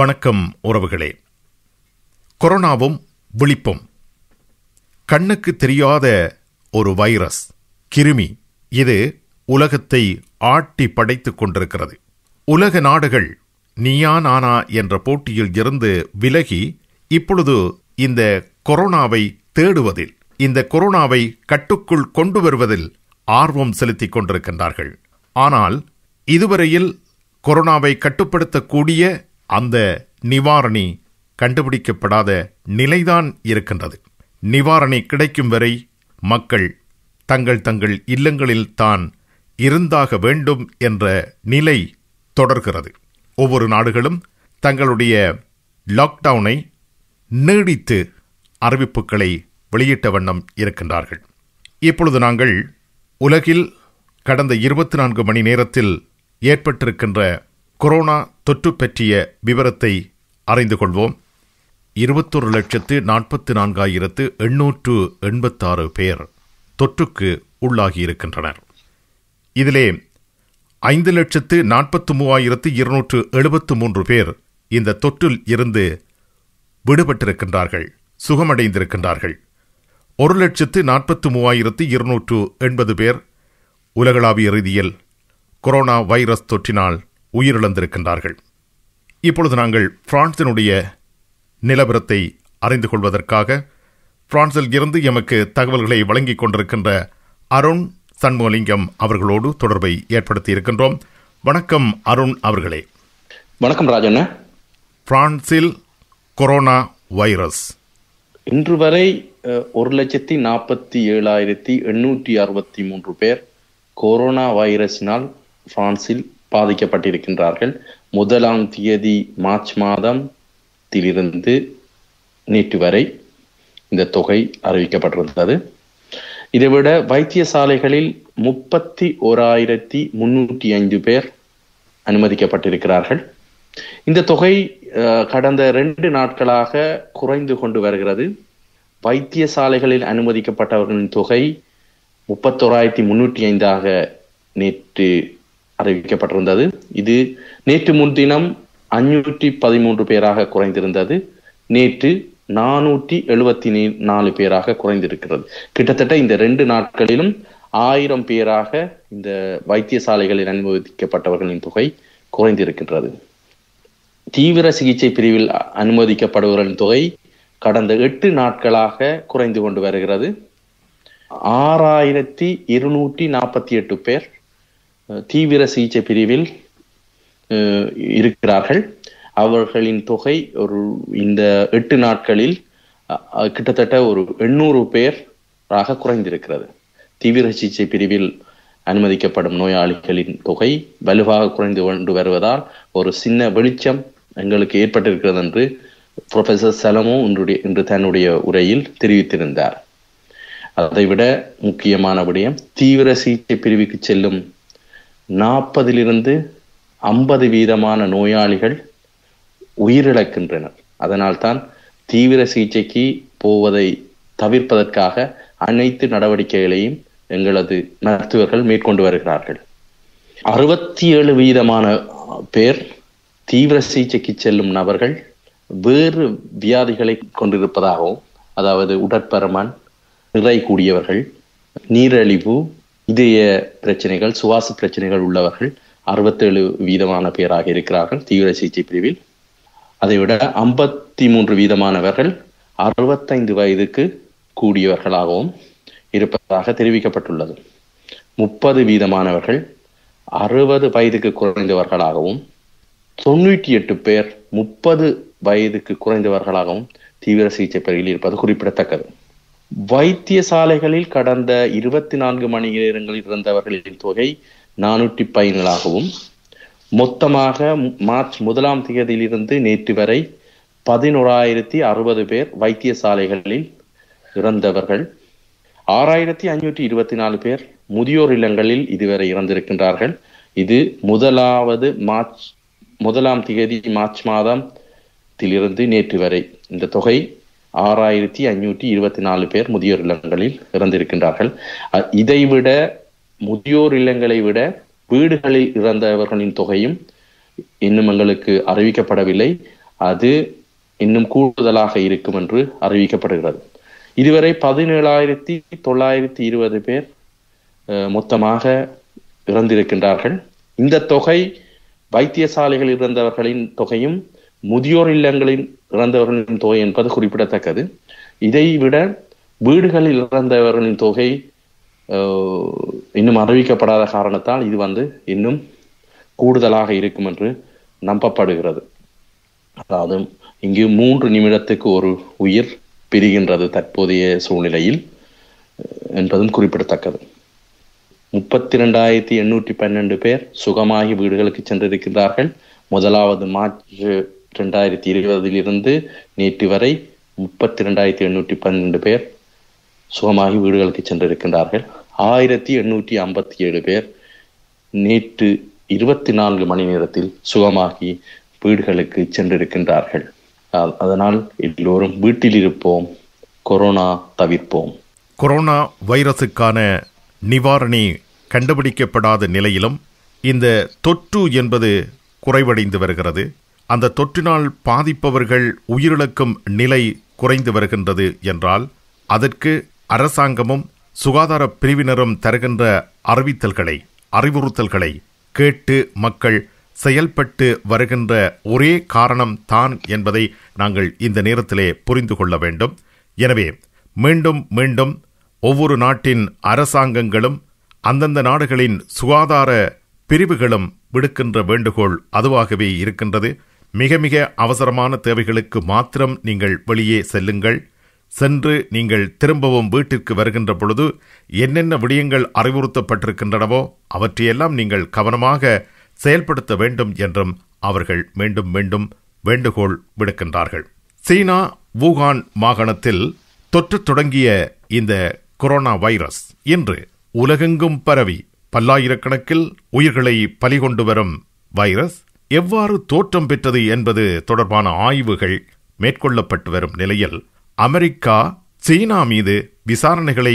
வணக்கம் உறவுகளே கொரோனாவும் விழிப்பும் கண்ணுக்கு தெரியாத ஒரு வைரஸ் கிருமி இது உலகத்தை ஆட்டி படைத்துக் கொண்டிருக்கிறது உலக நாடுகள் நீயா நானா என்ற போட்டியில் இருந்து விலகி இப்பொழுது இந்த கொரோனாவை தேடுவதில் இந்த கொரோனாவை கட்டுக்குள் கொண்டு வருவதில் ஆர்வம் செலுத்திக் கொண்டிருக்கின்றார்கள் ஆனால் இதுவரையில் கொரோனாவை கட்டுப்படுத்தக்கூடிய அந்த நிவாரணி கண்டுபிடிக்கப்படாத நிலைதான் இருக்கின்றது நிவாரணி கிடைக்கும் வரை மக்கள் தங்கள் தங்கள் இல்லங்களில் தான் இருந்தாக வேண்டும் என்ற நிலை தொடர்கிறது ஒவ்வொரு நாடுகளும் தங்களுடைய லாக்டவுனை நீடித்து அறிவிப்புகளை வெளியிட்ட வண்ணம் இருக்கின்றார்கள் இப்பொழுது நாங்கள் உலகில் கடந்த இருபத்தி நான்கு மணி நேரத்தில் ஏற்பட்டிருக்கின்ற கொரோனா தொற்று பற்றிய விவரத்தை அறிந்து கொள்வோம் இருபத்தொரு லட்சத்து நாற்பத்தி நான்காயிரத்து எண்ணூற்று எண்பத்தாறு பேர் தொற்றுக்கு உள்ளாகியிருக்கின்றனர் இதிலே ஐந்து லட்சத்து நாற்பத்து மூவாயிரத்து இருநூற்று எழுபத்து மூன்று பேர் இந்த தொற்றில் இருந்து விடுபட்டிருக்கின்றார்கள் சுகமடைந்திருக்கின்றார்கள் ஒரு லட்சத்து நாற்பத்து மூவாயிரத்து இருநூற்று எண்பது பேர் உலகளாவிய ரீதியில் கொரோனா வைரஸ் தொற்றினால் உயிரிழந்திருக்கின்றார்கள் இப்பொழுது நாங்கள் பிரான்சினுடைய நிலவரத்தை அறிந்து கொள்வதற்காக பிரான்சில் இருந்து எமக்கு தகவல்களை வழங்கிக் கொண்டிருக்கின்ற அருண் சண்முகலிங்கம் அவர்களோடு தொடர்பை ஏற்படுத்தி இருக்கின்றோம் வணக்கம் அருண் அவர்களே வணக்கம் ராஜண்ணா பிரான்சில் கொரோனா வைரஸ் இன்று வரை ஒரு லட்சத்தி நாற்பத்தி ஏழாயிரத்தி எண்ணூற்றி அறுபத்தி மூன்று பேர் கொரோனா வைரஸினால் பிரான்சில் பாதிக்கப்பட்டிருக்கின்றார்கள் முதலாம் தேதி மார்ச் மாதத்திலிருந்து நேற்று வரை இந்த தொகை அறிவிக்கப்பட்டிருந்தது இதைவிட வைத்தியசாலைகளில் முப்பத்தி ஓராயிரத்தி முன்னூற்றி ஐந்து பேர் அனுமதிக்கப்பட்டிருக்கிறார்கள் இந்த தொகை கடந்த ரெண்டு நாட்களாக குறைந்து கொண்டு வருகிறது வைத்தியசாலைகளில் அனுமதிக்கப்பட்டவர்களின் தொகை முப்பத்தோராயிரத்தி முன்னூற்றி ஐந்தாக நேற்று அறிவிக்கப்பட்டிருந்தது இது நேற்று முன்தினம் அஞ்சூற்றி பதிமூன்று பேராக குறைந்திருந்தது நேற்று நானூற்றி எழுபத்தி நாலு பேராக குறைந்திருக்கிறது கிட்டத்தட்ட இந்த ரெண்டு நாட்களிலும் ஆயிரம் பேராக இந்த வைத்தியசாலைகளில் அனுமதிக்கப்பட்டவர்களின் தொகை குறைந்திருக்கின்றது தீவிர சிகிச்சை பிரிவில் அனுமதிக்கப்படுபவர்களின் தொகை கடந்த எட்டு நாட்களாக குறைந்து கொண்டு வருகிறது ஆறாயிரத்தி இருநூற்றி நாற்பத்தி எட்டு பேர் தீவிர சிகிச்சை பிரிவில் இருக்கிறார்கள் அவர்களின் தொகை ஒரு இந்த எட்டு நாட்களில் கிட்டத்தட்ட ஒரு எண்ணூறு பேராக குறைந்திருக்கிறது தீவிர சிகிச்சை பிரிவில் அனுமதிக்கப்படும் நோயாளிகளின் தொகை வலுவாக குறைந்து கொண்டு வருவதால் ஒரு சின்ன வெளிச்சம் எங்களுக்கு ஏற்பட்டிருக்கிறது என்று புரொஃபசர் சலமோ இன்றுடைய இன்று தன்னுடைய உரையில் தெரிவித்திருந்தார் அதைவிட முக்கியமான விடயம் தீவிர சிகிச்சை பிரிவுக்கு செல்லும் நாற்பதிலிருந்து ஐம்பது வீதமான நோயாளிகள் உயிரிழக்கின்றனர் அதனால்தான் தீவிர சிகிச்சைக்கு போவதை தவிர்ப்பதற்காக அனைத்து நடவடிக்கைகளையும் எங்களது மருத்துவர்கள் மேற்கொண்டு வருகிறார்கள் அறுபத்தி ஏழு வீதமான பேர் தீவிர சிகிச்சைக்கு செல்லும் நபர்கள் வேறு வியாதிகளை கொண்டிருப்பதாகவும் அதாவது உடற்பருமன் நிறை கூடியவர்கள் நீரழிவு இதய பிரச்சனைகள் சுவாச பிரச்சனைகள் உள்ளவர்கள் அறுபத்தேழு வீதமான பேராக இருக்கிறார்கள் தீவிர சிகிச்சை பிரிவில் அதைவிட ஐம்பத்தி மூன்று வீதமானவர்கள் அறுபத்தைந்து வயதுக்கு கூடியவர்களாகவும் இருப்பதாக தெரிவிக்கப்பட்டுள்ளது முப்பது வீதமானவர்கள் அறுபது வயதுக்கு குறைந்தவர்களாகவும் தொண்ணூற்றி எட்டு பேர் முப்பது வயதுக்கு குறைந்தவர்களாகவும் தீவிர சிகிச்சை பிரிவில் இருப்பது குறிப்பிடத்தக்கது வைத்தியசாலைகளில் கடந்த இருபத்தி நான்கு மணி நேரங்களில் இருந்தவர்களின் தொகை நானூற்றி பதினேழாகவும் மொத்தமாக மார்ச் முதலாம் தேதியிலிருந்து நேற்று வரை பதினோராயிரத்தி அறுபது பேர் வைத்தியசாலைகளில் இறந்தவர்கள் ஆறாயிரத்தி ஐநூற்றி இருபத்தி நாலு பேர் முதியோர் இல்லங்களில் இதுவரை இறந்திருக்கின்றார்கள் இது முதலாவது மார்ச் முதலாம் தேதி மார்ச் மாதம் இருந்து நேற்று வரை இந்த தொகை ஆறாயிரத்தி ஐநூத்தி இருபத்தி நாலு பேர் முதியோர் இல்லங்களில் இறந்திருக்கின்றார்கள் இதைவிட முதியோர் இல்லங்களை விட வீடுகளில் இறந்தவர்களின் தொகையும் இன்னும் எங்களுக்கு அறிவிக்கப்படவில்லை அது இன்னும் கூடுதலாக இருக்கும் என்று அறிவிக்கப்படுகிறது இதுவரை பதினேழாயிரத்தி தொள்ளாயிரத்தி இருபது பேர் மொத்தமாக இறந்திருக்கின்றார்கள் இந்த தொகை வைத்தியசாலைகளில் இறந்தவர்களின் தொகையும் முதியோர் இல்லங்களில் இறந்தவர்களின் தொகை என்பது குறிப்பிடத்தக்கது இதை விட வீடுகளில் இறந்தவர்களின் தொகை இன்னும் அறிவிக்கப்படாத காரணத்தால் இது வந்து இன்னும் கூடுதலாக இருக்கும் என்று நம்பப்படுகிறது அதாவது இங்கு மூன்று நிமிடத்துக்கு ஒரு உயிர் பிரிகின்றது தற்போதைய சூழ்நிலையில் என்பதும் குறிப்பிடத்தக்கது முப்பத்தி ரெண்டாயிரத்தி எண்ணூற்றி பன்னெண்டு பேர் சுகமாகி வீடுகளுக்கு சென்றிருக்கின்றார்கள் முதலாவது மார்ச் ரெண்டாயிரத்தி இருபதிலிருந்து நேற்று வரை முப்பத்தி ரெண்டாயிரத்தி எண்ணூற்றி பன்னெண்டு பேர் சுகமாகி வீடுகளுக்கு சென்றிருக்கின்றார்கள் ஆயிரத்தி எண்ணூற்றி ஐம்பத்தி ஏழு பேர் நேற்று இருபத்தி நான்கு மணி நேரத்தில் சுகமாகி வீடுகளுக்கு சென்றிருக்கின்றார்கள் அதனால் எல்லோரும் வீட்டில் இருப்போம் கொரோனா தவிர்ப்போம் கொரோனா வைரஸுக்கான நிவாரணி கண்டுபிடிக்கப்படாத நிலையிலும் இந்த தொற்று என்பது குறைவடைந்து வருகிறது அந்த தொற்றினால் பாதிப்பவர்கள் உயிரிழக்கும் நிலை குறைந்து வருகின்றது என்றால் அதற்கு அரசாங்கமும் சுகாதார பிரிவினரும் தருகின்ற அறிவித்தல்களை அறிவுறுத்தல்களை கேட்டு மக்கள் செயல்பட்டு வருகின்ற ஒரே காரணம் தான் என்பதை நாங்கள் இந்த நேரத்திலே புரிந்து கொள்ள வேண்டும் எனவே மீண்டும் மீண்டும் ஒவ்வொரு நாட்டின் அரசாங்கங்களும் அந்தந்த நாடுகளின் சுகாதார பிரிவுகளும் விடுக்கின்ற வேண்டுகோள் அதுவாகவே இருக்கின்றது மிக மிக அவசரமான தேவைகளுக்கு மாத்திரம் நீங்கள் வெளியே செல்லுங்கள் சென்று நீங்கள் திரும்பவும் வீட்டிற்கு வருகின்ற பொழுது என்னென்ன விடயங்கள் அறிவுறுத்தப்பட்டிருக்கின்றனவோ அவற்றையெல்லாம் நீங்கள் கவனமாக செயல்படுத்த வேண்டும் என்றும் அவர்கள் மீண்டும் மீண்டும் வேண்டுகோள் விடுக்கின்றார்கள் சீனா வூகான் மாகாணத்தில் தொற்று தொடங்கிய இந்த கொரோனா வைரஸ் இன்று உலகெங்கும் பரவி பல்லாயிரக்கணக்கில் உயிர்களை பலிகொண்டு வரும் வைரஸ் எவ்வாறு தோற்றம் பெற்றது என்பது தொடர்பான ஆய்வுகள் மேற்கொள்ளப்பட்டு வரும் நிலையில் அமெரிக்கா சீனா மீது விசாரணைகளை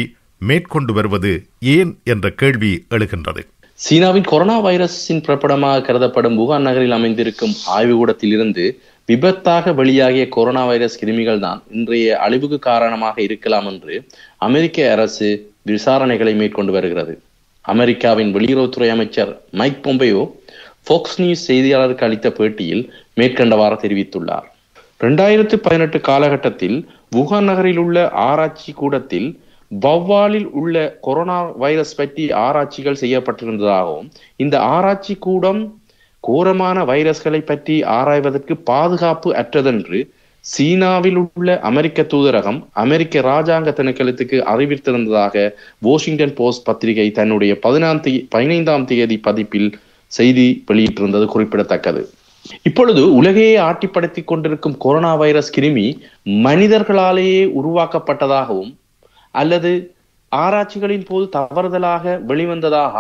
மேற்கொண்டு வருவது ஏன் என்ற கேள்வி எழுகின்றது சீனாவின் கொரோனா வைரஸின் பிரபலமாக கருதப்படும் வுகான் நகரில் அமைந்திருக்கும் ஆய்வுகூடத்தில் இருந்து விபத்தாக வெளியாகிய கொரோனா வைரஸ் கிருமிகள் தான் இன்றைய அழிவுக்கு காரணமாக இருக்கலாம் என்று அமெரிக்க அரசு விசாரணைகளை மேற்கொண்டு வருகிறது அமெரிக்காவின் வெளியுறவுத்துறை அமைச்சர் மைக் பொம்பையோ ஃபோக்ஸ் நியூஸ் செய்தியாளருக்கு அளித்த பேட்டியில் மேற்கண்டவாறு தெரிவித்துள்ளார் ரெண்டாயிரத்து பதினெட்டு காலகட்டத்தில் வுகான் நகரில் உள்ள ஆராய்ச்சி கூடத்தில் வவ்வாலில் உள்ள கொரோனா வைரஸ் பற்றி ஆராய்ச்சிகள் செய்யப்பட்டிருந்ததாகவும் இந்த ஆராய்ச்சி கூடம் கோரமான வைரஸ்களை பற்றி ஆராய்வதற்கு பாதுகாப்பு அற்றதென்று சீனாவில் உள்ள அமெரிக்க தூதரகம் அமெரிக்க இராஜாங்க திணைக்களத்துக்கு அறிவித்திருந்ததாக வாஷிங்டன் போஸ்ட் பத்திரிகை தன்னுடைய பதினாம் தேதி பதினைந்தாம் தேதி பதிப்பில் செய்தி வெளியிட்டிருந்தது குறிப்பிடத்தக்கது இப்பொழுது உலகையே ஆட்டிப்படுத்திக் கொண்டிருக்கும் கொரோனா வைரஸ் கிருமி மனிதர்களாலேயே உருவாக்கப்பட்டதாகவும் அல்லது ஆராய்ச்சிகளின் போது தவறுதலாக வெளிவந்ததாக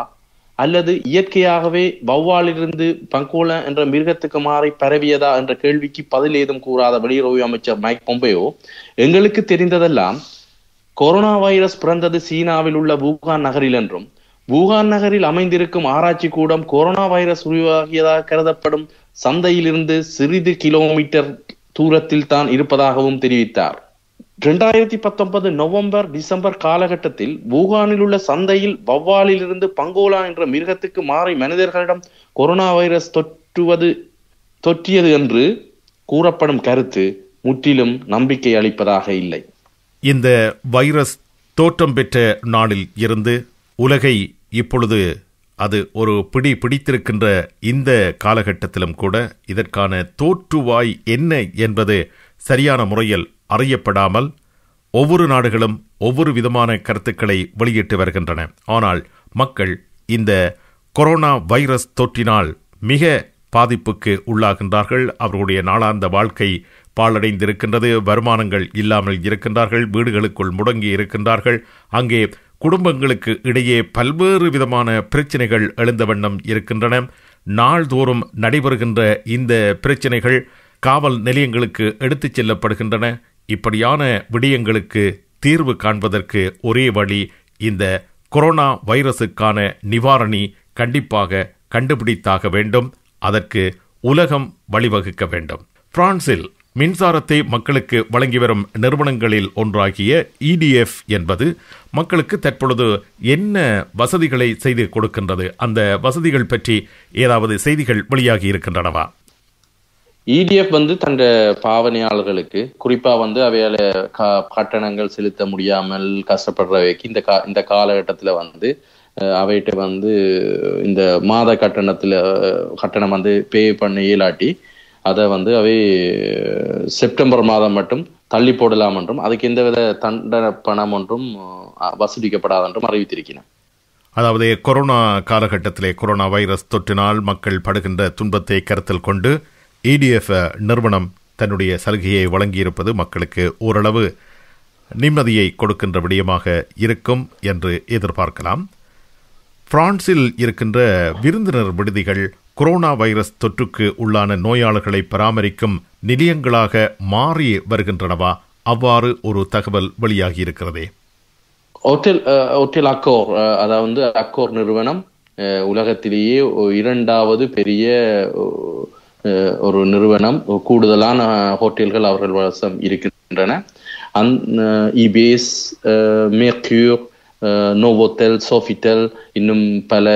அல்லது இயற்கையாகவே வௌவாலிருந்து பங்கோல என்ற மிருகத்துக்கு மாறி பரவியதா என்ற கேள்விக்கு பதில் ஏதும் கூறாத வெளியுறவு அமைச்சர் மைக் பொம்பையோ எங்களுக்கு தெரிந்ததெல்லாம் கொரோனா வைரஸ் பிறந்தது சீனாவில் உள்ள வூகான் நகரில் என்றும் வூகான் நகரில் அமைந்திருக்கும் ஆராய்ச்சி கூடம் கொரோனா வைரஸ் உருவாகியதாக கருதப்படும் சந்தையிலிருந்து சிறிது கிலோமீட்டர் தூரத்தில் தான் இருப்பதாகவும் தெரிவித்தார் இரண்டாயிரத்தி பத்தொன்பது நவம்பர் டிசம்பர் காலகட்டத்தில் வூகானில் உள்ள சந்தையில் வவ்வாலிலிருந்து பங்கோலா என்ற மிருகத்துக்கு மாறி மனிதர்களிடம் கொரோனா வைரஸ் தொற்றுவது தொற்றியது என்று கூறப்படும் கருத்து முற்றிலும் நம்பிக்கை அளிப்பதாக இல்லை இந்த வைரஸ் தோற்றம் பெற்ற நாளில் இருந்து உலகை இப்பொழுது அது ஒரு பிடி பிடித்திருக்கின்ற இந்த காலகட்டத்திலும் கூட இதற்கான தோற்றுவாய் என்ன என்பது சரியான முறையில் அறியப்படாமல் ஒவ்வொரு நாடுகளும் ஒவ்வொரு விதமான கருத்துக்களை வெளியிட்டு வருகின்றன ஆனால் மக்கள் இந்த கொரோனா வைரஸ் தொற்றினால் மிக பாதிப்புக்கு உள்ளாகின்றார்கள் அவர்களுடைய நாளாந்த வாழ்க்கை பாலடைந்திருக்கின்றது வருமானங்கள் இல்லாமல் இருக்கின்றார்கள் வீடுகளுக்குள் முடங்கி இருக்கின்றார்கள் அங்கே குடும்பங்களுக்கு இடையே பல்வேறு விதமான பிரச்சினைகள் எழுந்த வண்ணம் இருக்கின்றன நாள்தோறும் நடைபெறுகின்ற இந்த பிரச்சினைகள் காவல் நிலையங்களுக்கு எடுத்துச் செல்லப்படுகின்றன இப்படியான விடயங்களுக்கு தீர்வு காண்பதற்கு ஒரே வழி இந்த கொரோனா வைரஸுக்கான நிவாரணி கண்டிப்பாக கண்டுபிடித்தாக வேண்டும் அதற்கு உலகம் வழிவகுக்க வேண்டும் பிரான்சில் மின்சாரத்தை மக்களுக்கு வழங்கி வரும் நிறுவனங்களில் ஒன்றாகிய இடிஎஃப் e என்பது மக்களுக்கு தற்பொழுது என்ன வசதிகளை செய்து கொடுக்கின்றது அந்த வசதிகள் பற்றி ஏதாவது செய்திகள் வெளியாகி இருக்கின்றனவா இடிஎஃப் e வந்து தன் பாவனையாளர்களுக்கு குறிப்பா வந்து அவையால கட்டணங்கள் செலுத்த முடியாமல் கஷ்டப்படுறவைக்கு இந்த கா இந்த காலகட்டத்துல வந்து அவைகிட்ட வந்து இந்த மாத கட்டணத்துல கட்டணம் வந்து பே பண்ண இயலாட்டி அதை வந்து அவை செப்டம்பர் மாதம் மட்டும் தள்ளி போடலாம் என்றும் அதுக்கு எந்தவித தண்டனை பணம் ஒன்றும் வசூலிக்கப்படாது என்றும் அறிவித்திருக்கிறேன் அதாவது கொரோனா காலகட்டத்திலே கொரோனா வைரஸ் தொற்றினால் மக்கள் படுகின்ற துன்பத்தை கருத்தில் கொண்டு இடிஎஃப் நிறுவனம் தன்னுடைய சலுகையை வழங்கியிருப்பது மக்களுக்கு ஓரளவு நிம்மதியை கொடுக்கின்ற விடயமாக இருக்கும் என்று எதிர்பார்க்கலாம் பிரான்சில் இருக்கின்ற விருந்தினர் விடுதிகள் கொரோனா வைரஸ் தொற்றுக்கு உள்ளான நோயாளர்களை பராமரிக்கும் நிலையங்களாக மாறி வருகின்றனவா அவ்வாறு ஒரு தகவல் வெளியாகியிருக்கிறதே ஹோட்டல் அக்கோர் அதாவது அக்கோர் நிறுவனம் உலகத்திலேயே இரண்டாவது பெரிய ஒரு நிறுவனம் கூடுதலான ஹோட்டல்கள் அவர்கள் வசம் இருக்கின்றன அந் இபேஸ் மேக்யூர் நோவோத்தெல் சோஃபிட்டல் இன்னும் பல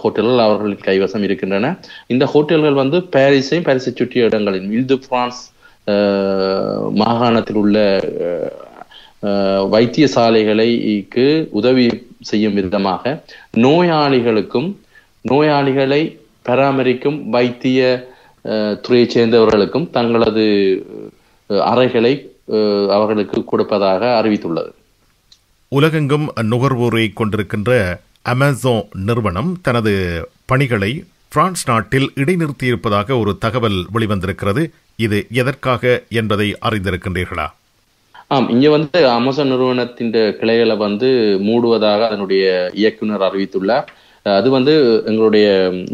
ஹோட்டல்கள் அவர்களுக்கு கைவசம் இருக்கின்றன இந்த ஹோட்டல்கள் வந்து பாரிஸையும் பாரிஸை சுற்றிய இடங்களில் இல்து பிரான்ஸ் மாகாணத்தில் உள்ள வைத்தியசாலைகளைக்கு உதவி செய்யும் விதமாக நோயாளிகளுக்கும் நோயாளிகளை பராமரிக்கும் வைத்திய துறையைச் சேர்ந்தவர்களுக்கும் தங்களது அறைகளை அவர்களுக்கு கொடுப்பதாக அறிவித்துள்ளது உலகெங்கும் நுகர்வோரை கொண்டிருக்கின்ற அமேசான் நிறுவனம் தனது பணிகளை பிரான்ஸ் நாட்டில் இடைநிறுத்தியிருப்பதாக ஒரு தகவல் வெளிவந்திருக்கிறது இது எதற்காக என்பதை அறிந்திருக்கின்றீர்களா ஆம் இங்க வந்து அமேசான் நிறுவனத்தின் கிளைகளை வந்து மூடுவதாக அதனுடைய இயக்குனர் அறிவித்துள்ளார் அது வந்து எங்களுடைய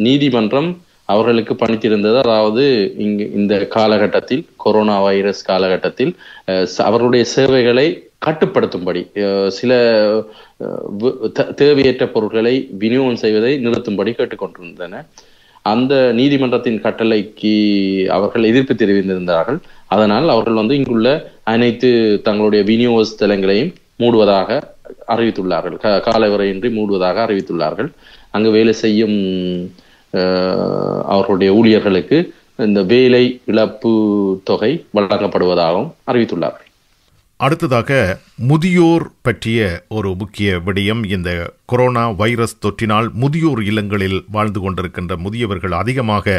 நீதிமன்றம் அவர்களுக்கு பணித்திருந்தது அதாவது இங்கு இந்த காலகட்டத்தில் கொரோனா வைரஸ் காலகட்டத்தில் அவர்களுடைய சேவைகளை கட்டுப்படுத்தும்படி சில தேவையற்ற பொருட்களை விநியோகம் செய்வதை நிறுத்தும்படி கேட்டுக்கொண்டிருந்தன அந்த நீதிமன்றத்தின் கட்டளைக்கு அவர்கள் எதிர்ப்பு தெரிவித்திருந்தார்கள் அதனால் அவர்கள் வந்து இங்குள்ள அனைத்து தங்களுடைய விநியோக ஸ்தலங்களையும் மூடுவதாக அறிவித்துள்ளார்கள் காலவரையின்றி மூடுவதாக அறிவித்துள்ளார்கள் அங்கு வேலை செய்யும் அவர்களுடைய ஊழியர்களுக்கு இந்த வேலை இழப்பு தொகை வழங்கப்படுவதாகவும் அறிவித்துள்ளார்கள் அடுத்ததாக முதியோர் பற்றிய ஒரு முக்கிய விடயம் இந்த கொரோனா வைரஸ் தொற்றினால் முதியோர் இல்லங்களில் வாழ்ந்து கொண்டிருக்கின்ற முதியவர்கள் அதிகமாக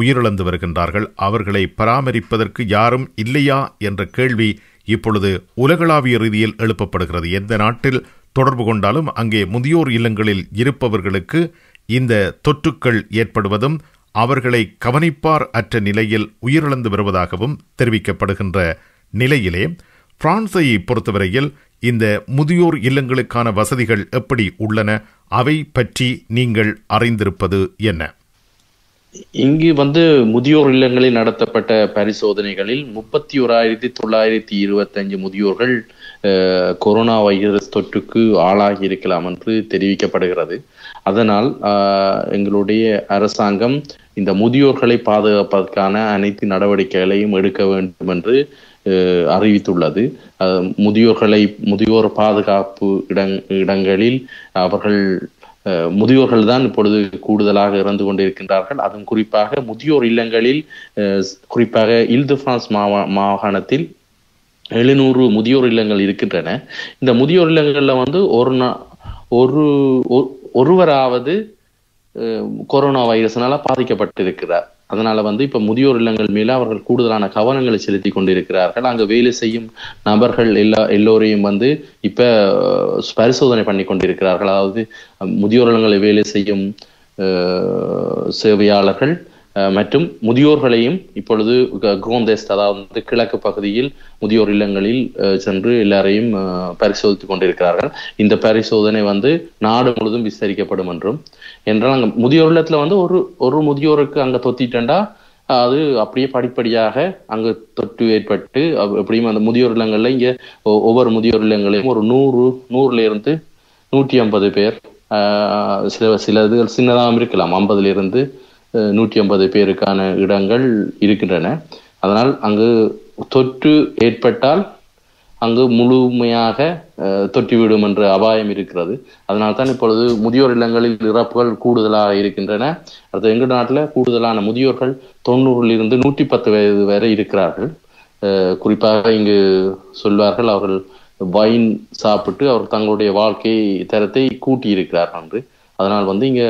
உயிரிழந்து வருகின்றார்கள் அவர்களை பராமரிப்பதற்கு யாரும் இல்லையா என்ற கேள்வி இப்பொழுது உலகளாவிய ரீதியில் எழுப்பப்படுகிறது எந்த நாட்டில் தொடர்பு கொண்டாலும் அங்கே முதியோர் இல்லங்களில் இருப்பவர்களுக்கு இந்த தொற்றுக்கள் ஏற்படுவதும் அவர்களை கவனிப்பார் அற்ற நிலையில் உயிரிழந்து வருவதாகவும் தெரிவிக்கப்படுகின்ற நிலையிலே பிரான்ஸை பொறுத்தவரையில் இந்த முதியோர் இல்லங்களுக்கான வசதிகள் எப்படி உள்ளன அவை பற்றி நீங்கள் அறிந்திருப்பது என்ன இங்கு வந்து முதியோர் இல்லங்களில் நடத்தப்பட்ட பரிசோதனைகளில் முப்பத்தி ஓராயிரத்தி தொள்ளாயிரத்தி இருபத்தஞ்சு முதியோர்கள் கொரோனா வைரஸ் தொற்றுக்கு ஆளாகி இருக்கலாம் என்று தெரிவிக்கப்படுகிறது அதனால் எங்களுடைய அரசாங்கம் இந்த முதியோர்களை பாதுகாப்பதற்கான அனைத்து நடவடிக்கைகளையும் எடுக்க வேண்டும் என்று அறிவித்துள்ளது முதியோர்களை முதியோர் பாதுகாப்பு இடங் இடங்களில் அவர்கள் முதியோர்கள் தான் இப்பொழுது கூடுதலாக இறந்து கொண்டிருக்கின்றார்கள் அதுவும் குறிப்பாக முதியோர் இல்லங்களில் குறிப்பாக இல்து பிரான்ஸ் மாவா மாகாணத்தில் எழுநூறு முதியோர் இல்லங்கள் இருக்கின்றன இந்த முதியோர் இல்லங்களில் வந்து ஒரு ஒரு ஒருவராவது கொரோனா வைரஸ்னால பாதிக்கப்பட்டிருக்கிறார் அதனால வந்து இப்ப முதியோர் இல்லங்கள் மேல அவர்கள் கூடுதலான கவனங்களை செலுத்தி கொண்டிருக்கிறார்கள் அங்கு வேலை செய்யும் நபர்கள் எல்லா எல்லோரையும் வந்து இப்ப பரிசோதனை பண்ணி கொண்டிருக்கிறார்கள் அதாவது முதியோர் இல்லங்களில் வேலை செய்யும் சேவையாளர்கள் மற்றும் முதியோர்களையும் இப்பொழுது குரோந்தேஸ்ட் அதாவது கிழக்கு பகுதியில் முதியோர் இல்லங்களில் சென்று எல்லாரையும் பரிசோதித்துக் கொண்டிருக்கிறார்கள் இந்த பரிசோதனை வந்து நாடு முழுதும் விஸ்தரிக்கப்படும் என்றும் என்றால் அங்கே முதியோர் இல்லத்துல வந்து ஒரு ஒரு முதியோருக்கு அங்க தொத்திட்டண்டா அது அப்படியே படிப்படியாக அங்கு தொற்று ஏற்பட்டு எப்படியும் அந்த முதியோர் இல்லங்கள்ல இங்க ஒவ்வொரு முதியோர் இல்லங்களையும் ஒரு நூறு நூறுல இருந்து நூற்றி ஐம்பது பேர் சில சில இதுகள் சின்னதாகவும் இருக்கலாம் ஐம்பதுல இருந்து நூற்றி ஐம்பது பேருக்கான இடங்கள் இருக்கின்றன அதனால் அங்கு தொற்று ஏற்பட்டால் அங்கு முழுமையாக தொற்றிவிடும் என்ற அபாயம் இருக்கிறது அதனால் தான் இப்பொழுது முதியோர் இல்லங்களில் இறப்புகள் கூடுதலாக இருக்கின்றன அடுத்த எங்கள் நாட்டில் கூடுதலான முதியோர்கள் தொண்ணூறிலிருந்து நூற்றி பத்து வயது வரை இருக்கிறார்கள் குறிப்பாக இங்கு சொல்வார்கள் அவர்கள் வைன் சாப்பிட்டு அவர் தங்களுடைய வாழ்க்கை தரத்தை இருக்கிறார்கள் என்று அதனால் வந்து இங்கே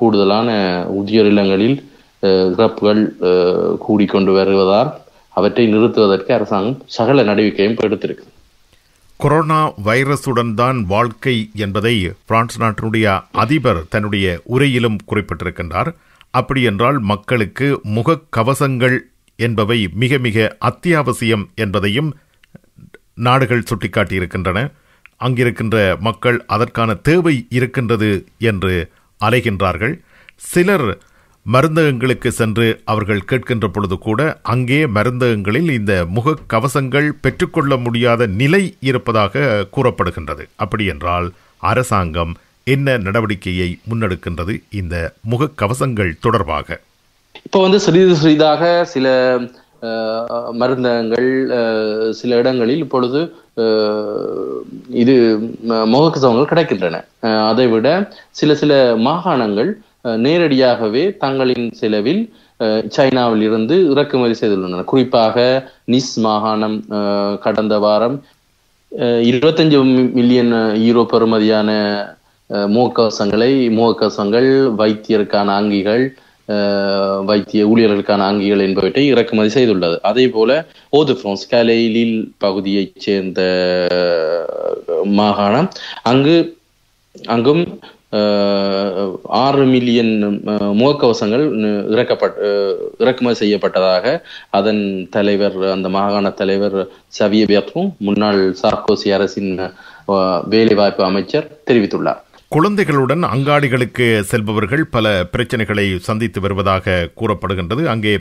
கூடுதலான உதியோர் இல்லங்களில் இறப்புகள் கூடிக்கொண்டு வருவதால் அவற்றை நிறுத்துவதற்கு அரசாங்கம் சகல நடவடிக்கையும் எடுத்திருக்கு கொரோனா வைரஸுடன் தான் வாழ்க்கை என்பதை பிரான்ஸ் நாட்டினுடைய அதிபர் தன்னுடைய உரையிலும் குறிப்பிட்டிருக்கின்றார் அப்படியென்றால் மக்களுக்கு முகக்கவசங்கள் என்பவை மிக மிக அத்தியாவசியம் என்பதையும் நாடுகள் சுட்டிக்காட்டியிருக்கின்றன அங்கிருக்கின்ற மக்கள் அதற்கான தேவை இருக்கின்றது என்று அலைகின்றார்கள் சிலர் மருந்தகங்களுக்கு சென்று அவர்கள் கேட்கின்ற பொழுது கூட அங்கே மருந்தகங்களில் இந்த முகக்கவசங்கள் பெற்றுக்கொள்ள முடியாத நிலை இருப்பதாக கூறப்படுகின்றது அப்படி என்றால் அரசாங்கம் என்ன நடவடிக்கையை முன்னெடுக்கின்றது இந்த முகக்கவசங்கள் தொடர்பாக இப்போ வந்து சிறிது சிறிதாக சில மருந்தகங்கள் சில இடங்களில் இப்பொழுது இது முகக்கசவங்கள் கிடைக்கின்றன அதை விட சில சில மாகாணங்கள் நேரடியாகவே தங்களின் செலவில் சைனாவில் இருந்து இறக்குமதி செய்துள்ளன குறிப்பாக நிஸ் மாகாணம் கடந்த வாரம் இருபத்தஞ்சு மில்லியன் ஈரோ பெறுமதியான முகக்கவசங்களை முகக்கவசங்கள் வைத்தியருக்கான அங்கிகள் வைத்திய ஊழியர்களுக்கான அங்கிகள் என்பவற்றை இறக்குமதி செய்துள்ளது அதே போல ஓது கலையிலில் பகுதியைச் சேர்ந்த மாகாணம் அங்கு அங்கும் ஆறு மில்லியன் முகக்கவசங்கள் இறக்கப்பட் இறக்குமதி செய்யப்பட்டதாக அதன் தலைவர் அந்த மாகாண தலைவர் சவியபியத்தும் முன்னாள் சார்கோசி அரசின் வேலைவாய்ப்பு அமைச்சர் தெரிவித்துள்ளார் குழந்தைகளுடன் அங்காடிகளுக்கு செல்பவர்கள் பல பிரச்சனைகளை சந்தித்து வருவதாக கூறப்படுகின்றது அங்கே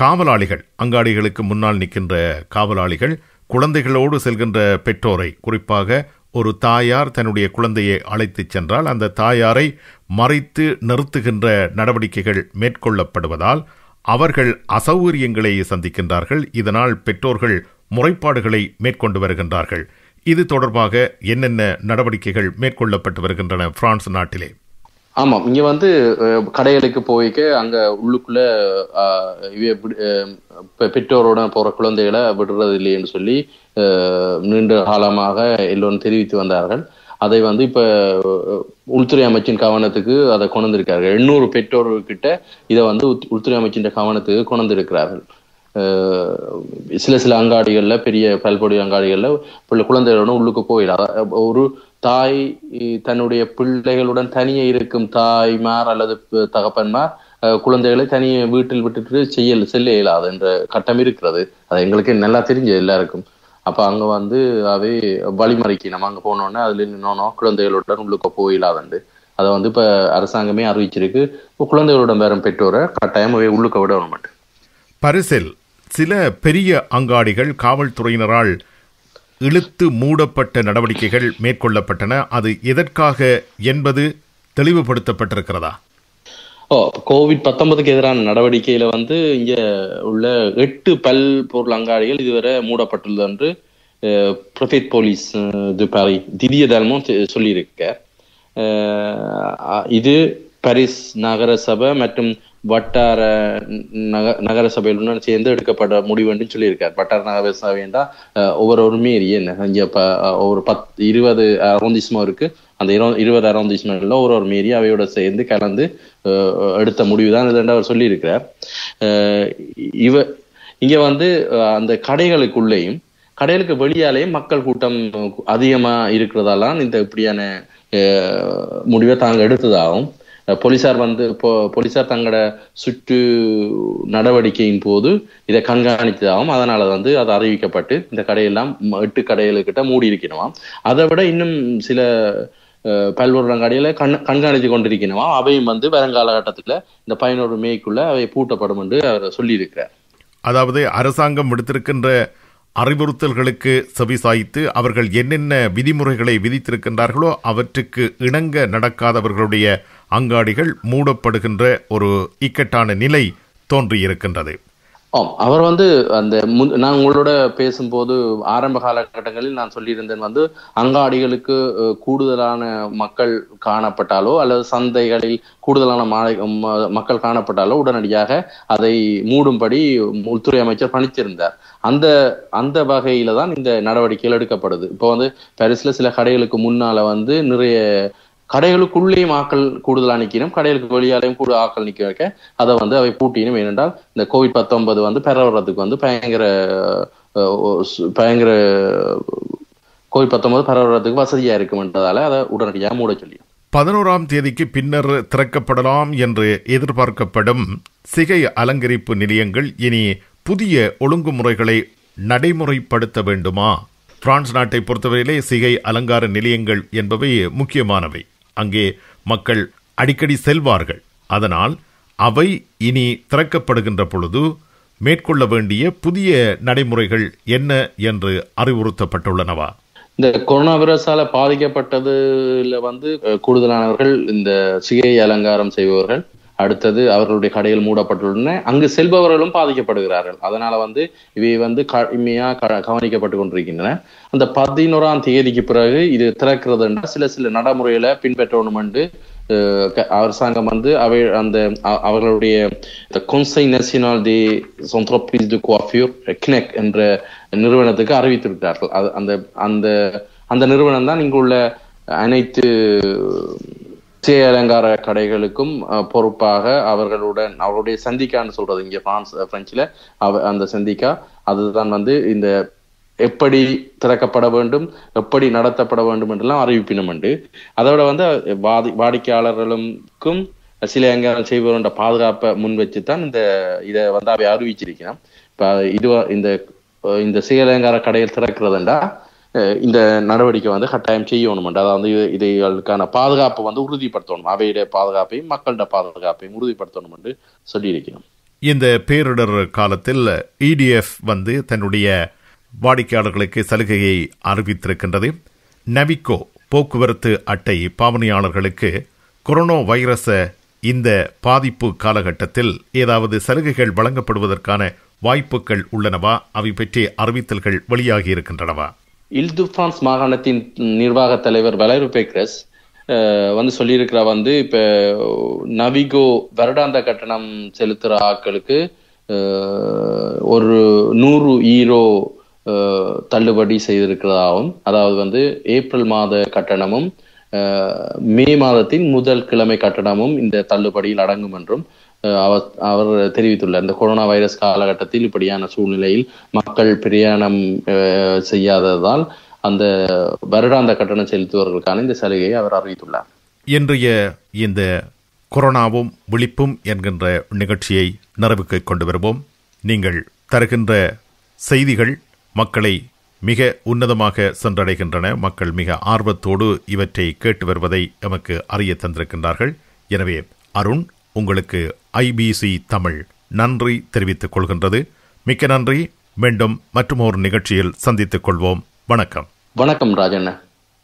காவலாளிகள் அங்காடிகளுக்கு முன்னால் நிற்கின்ற காவலாளிகள் குழந்தைகளோடு செல்கின்ற பெற்றோரை குறிப்பாக ஒரு தாயார் தன்னுடைய குழந்தையை அழைத்துச் சென்றால் அந்த தாயாரை மறைத்து நிறுத்துகின்ற நடவடிக்கைகள் மேற்கொள்ளப்படுவதால் அவர்கள் அசௌகரியங்களை சந்திக்கின்றார்கள் இதனால் பெற்றோர்கள் முறைப்பாடுகளை மேற்கொண்டு வருகின்றார்கள் இது தொடர்பாக என்னென்ன நடவடிக்கைகள் மேற்கொள்ளப்பட்டு வருகின்றன பிரான்ஸ் நாட்டிலே ஆமாம் இங்கே வந்து கடைகளுக்கு போய்க்கு அங்கே உள்ளுக்குள்ளே பெற்றோரோட போகிற குழந்தைகளை விடுறது இல்லைன்னு சொல்லி நீண்ட காலமாக எல்லோரும் தெரிவித்து வந்தார்கள் அதை வந்து இப்போ உள்துறை அமைச்சின் கவனத்துக்கு அதை கொண்டு எண்ணூறு பெற்றோர்கிட்ட இதை வந்து உள்துறை அமைச்சின் கவனத்துக்கு கொண்டு வந்திருக்கிறார்கள் சில சில அங்காடிகளில் பெரிய பல்பொடி அங்காடிகளில் பிள்ளை குழந்தைகளோட உள்ளுக்கு போயிடாத ஒரு தாய் தன்னுடைய பிள்ளைகளுடன் தனியே இருக்கும் தாய்மார் அல்லது தகப்பன்மார் குழந்தைகளை தனியே வீட்டில் விட்டுட்டு செய்ய செல்ல இயலாது என்ற கட்டம் இருக்கிறது அது எங்களுக்கு நல்லா தெரிஞ்ச எல்லாருக்கும் அப்போ அங்கே வந்து அதே வழிமறைக்கு நம்ம அங்கே போனோடனே அதுல நின்னோனோ குழந்தைகளுடன் உள்ளுக்கு போயிடாதுண்டு அதை வந்து இப்போ அரசாங்கமே அறிவிச்சிருக்கு குழந்தைகளுடன் வேற பெற்றோரை கட்டாயம் உள்ளுக்க விட விடணும் பரிசில் சில பெரிய அங்காடிகள் காவல்துறையினரால் இழுத்து மூடப்பட்ட நடவடிக்கைகள் மேற்கொள்ளப்பட்டன அது எதற்காக என்பது தெளிவுபடுத்தப்பட்டிருக்கிறதா ஓ கோவிட் பத்தொன்பதுக்கு எதிரான நடவடிக்கையில வந்து இங்க உள்ள எட்டு பல் பொருள் அங்காடிகள் இதுவரை மூடப்பட்டுள்ளது என்று ப்ரொஃபிட் போலீஸ் இது பாரி தர்மம் சொல்லியிருக்க இது பாரிஸ் நகர சபை மற்றும் வட்டார நக நகரசபையில் சபையிலுடன் சேர்ந்து எடுக்கப்பட்ட முடிவுன்னு சொல்லியிருக்காரு வட்டார நகர சபைன்றா ஒவ்வொருவருமே என்ன இங்கே இப்போ ஒரு பத் இருபது அரௌந்திஸ்மம் இருக்கு அந்த இரு இருபது அரௌந்திஸ்மங்களில் ஒரு ஒரு மீறி அவையோட சேர்ந்து கலந்து எடுத்த முடிவு தான் இதுன்ற அவர் சொல்லியிருக்கிறார் இவ இங்க வந்து அந்த கடைகளுக்குள்ளேயும் கடைகளுக்கு வெளியாலேயும் மக்கள் கூட்டம் அதிகமா இருக்கிறதாலாம் இந்த இப்படியான முடிவை தாங்க எடுத்ததாகவும் போலீசார் வந்து போலீசார் தங்களோட சுற்று நடவடிக்கையின் போது இதை கண்காணித்ததாகவும் அதனால வந்து அது அறிவிக்கப்பட்டு இந்த கடையெல்லாம் எட்டு கடைகளுக்கிட்ட மூடி இருக்கணுமாம் அதை விட இன்னும் சில பல்வேறு கடையில கண் கண்காணித்து கொண்டிருக்கணுமா அவையும் வந்து வருங்கால கட்டத்துல இந்த பதினோரு மேய்க்குள்ள அவை பூட்டப்படும் என்று அவர் சொல்லியிருக்கிறார் அதாவது அரசாங்கம் விடுத்திருக்கின்ற அறிவுறுத்தல்களுக்கு செவிசாய்த்து அவர்கள் என்னென்ன விதிமுறைகளை விதித்திருக்கின்றார்களோ அவற்றுக்கு இணங்க நடக்காதவர்களுடைய அங்காடிகள் மூடப்படுகின்ற ஒரு இக்கட்டான நிலை தோன்றியிருக்கின்றது அவர் வந்து அந்த நான் உங்களோட பேசும்போது ஆரம்ப காலகட்டங்களில் நான் சொல்லியிருந்தேன் வந்து அங்காடிகளுக்கு கூடுதலான மக்கள் காணப்பட்டாலோ அல்லது சந்தைகளில் கூடுதலான மா மக்கள் காணப்பட்டாலோ உடனடியாக அதை மூடும்படி உள்துறை அமைச்சர் பணித்திருந்தார் அந்த அந்த வகையில தான் இந்த நடவடிக்கைகள் எடுக்கப்படுது இப்போ வந்து பரிசுல சில கடைகளுக்கு முன்னால வந்து நிறைய கடைகளுக்குள்ளேயும் ஆக்கள் கூடுதலாக நிற்கணும் கடைகளுக்கு வெளியாலையும் கூட ஆக்கள் நிற்க வைக்க அதை வந்து அவை பூட்டினும் ஏனென்றால் இந்த கோவிட் பத்தொன்பது வந்து பரவுறதுக்கு வந்து பயங்கர பயங்கர கோவிட் பத்தொன்பது பரவுறதுக்கு வசதியாக இருக்கும்ன்றதால அதை உடனடியாக மூட சொல்லியும் பதினோராம் தேதிக்கு பின்னர் திறக்கப்படலாம் என்று எதிர்பார்க்கப்படும் சிகை அலங்கரிப்பு நிலையங்கள் இனி புதிய ஒழுங்குமுறைகளை நடைமுறைப்படுத்த வேண்டுமா பிரான்ஸ் நாட்டை பொறுத்தவரையிலே சிகை அலங்கார நிலையங்கள் என்பவை முக்கியமானவை அங்கே மக்கள் அடிக்கடி செல்வார்கள் அதனால் அவை இனி திறக்கப்படுகின்ற பொழுது மேற்கொள்ள வேண்டிய புதிய நடைமுறைகள் என்ன என்று அறிவுறுத்தப்பட்டுள்ளனவா இந்த கொரோனா வைரஸால பாதிக்கப்பட்டதுல வந்து கூடுதலானவர்கள் இந்த சிகை அலங்காரம் செய்பவர்கள் அடுத்தது அவர்களுடைய கடைகள் மூடப்பட்டுள்ளன அங்கு செல்பவர்களும் பாதிக்கப்படுகிறார்கள் அதனால வந்து இவை வந்து கடுமையா கவனிக்கப்பட்டு கொண்டிருக்கின்றன அந்த பதினோராம் தேதிக்கு பிறகு இது திறக்கிறதுன்றா சில சில நடைமுறையில என்று அரசாங்கம் வந்து அவை அந்த அவர்களுடைய கொன்சை நெசினால் தி சொந்தோபிஸ் டு குவாஃபியூர் கினெக் என்ற நிறுவனத்துக்கு அறிவித்திருக்கிறார்கள் அந்த அந்த அந்த நிறுவனம் தான் இங்குள்ள அனைத்து இசை அலங்கார கடைகளுக்கும் பொறுப்பாக அவர்களுடன் அவருடைய சந்திக்கான்னு சொல்றது இங்க பிரான்ஸ் பிரெஞ்சுல அவ அந்த சந்திக்கா அதுதான் வந்து இந்த எப்படி திறக்கப்பட வேண்டும் எப்படி நடத்தப்பட வேண்டும் என்றெல்லாம் அறிவிப்பினும் உண்டு அதோட வந்து வாதி வாடிக்கையாளர்களுக்கும் சில அங்கீகாரம் செய்பவருடைய பாதுகாப்பை முன் வச்சுதான் இந்த இதை வந்து அவை அறிவிச்சிருக்கிறான் இப்ப இதுவா இந்த இந்த சீலங்கார கடையில் திறக்கிறதுண்டா இந்த நடவடிக்கை வந்து கட்டாயம் செய்யணும் அதாவது இதைகளுக்கான பாதுகாப்பை வந்து உறுதிப்படுத்தணும் அவையுடைய பாதுகாப்பையும் மக்களோட பாதுகாப்பையும் உறுதிப்படுத்தணும் என்று சொல்லியிருக்கணும் இந்த பேரிடர் காலத்தில் இடிஎஃப் e வந்து தன்னுடைய வாடிக்கையாளர்களுக்கு சலுகையை அறிவித்திருக்கின்றது நவிகோ போக்குவரத்து அட்டை பாவனையாளர்களுக்கு கொரோனா வைரஸ இந்த பாதிப்பு காலகட்டத்தில் ஏதாவது சலுகைகள் வழங்கப்படுவதற்கான வாய்ப்புகள் உள்ளனவா அவை பற்றி அறிவித்தல்கள் வெளியாகி இருக்கின்றனவா பிரான்ஸ் மாகாணத்தின் நிர்வாக தலைவர் வலரு பேக்ரஸ் வந்து சொல்லியிருக்கிற வந்து இப்போ நவிகோ வருடாந்த கட்டணம் செலுத்துகிற ஆட்களுக்கு ஒரு நூறு ஈரோ தள்ளுபடி செய்திருக்கிறதாகவும் அதாவது வந்து ஏப்ரல் மாத கட்டணமும் மே மாதத்தின் முதல் கிழமை கட்டணமும் இந்த தள்ளுபடியில் அடங்கும் என்றும் அவர் தெரிவித்துள்ளார் இந்த கொரோனா வைரஸ் காலகட்டத்தில் இப்படியான சூழ்நிலையில் மக்கள் பிரயாணம் செய்யாததால் அந்த வருடாந்த கட்டணம் செலுத்துவர்களுக்கான இந்த சலுகையை அவர் அறிவித்துள்ளார் இன்றைய இந்த கொரோனாவும் விழிப்பும் என்கின்ற நிகழ்ச்சியை நிறைவுக்கு கொண்டு வருவோம் நீங்கள் தருகின்ற செய்திகள் மக்களை மிக உன்னதமாக சென்றடைகின்றன மக்கள் மிக ஆர்வத்தோடு இவற்றை கேட்டு வருவதை எமக்கு அறிய தந்திருக்கின்றார்கள் எனவே அருண் உங்களுக்கு ஐபிசி தமிழ் நன்றி தெரிவித்துக் கொள்கின்றது மிக்க நன்றி மீண்டும் மற்றும் ஒரு நிகழ்ச்சியில் சந்தித்துக் கொள்வோம் வணக்கம் வணக்கம் ராஜண்ணா